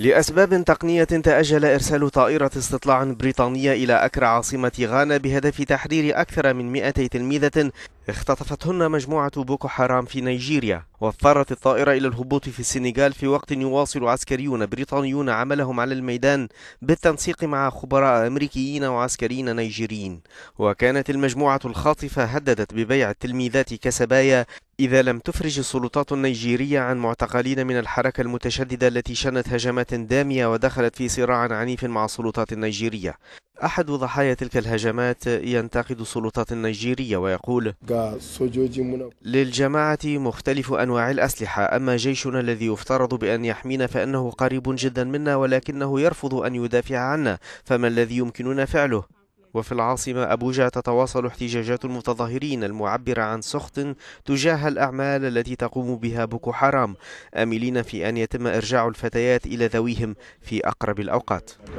لأسباب تقنية تأجل إرسال طائرة استطلاع بريطانية إلى أكرا عاصمة غانا بهدف تحرير أكثر من 200 تلميذة اختطفتهن مجموعة بوكو حرام في نيجيريا وفرت الطائرة إلى الهبوط في السنغال في وقت يواصل عسكريون بريطانيون عملهم على الميدان بالتنسيق مع خبراء أمريكيين وعسكريين نيجيريين وكانت المجموعة الخاطفة هددت ببيع التلميذات كسبايا إذا لم تفرج السلطات النيجيرية عن معتقلين من الحركة المتشددة التي شنت هجمات دامية ودخلت في صراع عنيف مع السلطات النيجيرية أحد ضحايا تلك الهجمات ينتقد السلطات النيجيرية ويقول للجماعة مختلف أنواع الأسلحة أما جيشنا الذي يفترض بأن يحمينا فإنه قريب جدا منا ولكنه يرفض أن يدافع عنا فما الذي يمكننا فعله؟ وفي العاصمة أبوجا تتواصل احتجاجات المتظاهرين المعبرة عن سخط تجاه الأعمال التي تقوم بها بوكو حرام آملين في أن يتم إرجاع الفتيات إلى ذويهم في أقرب الأوقات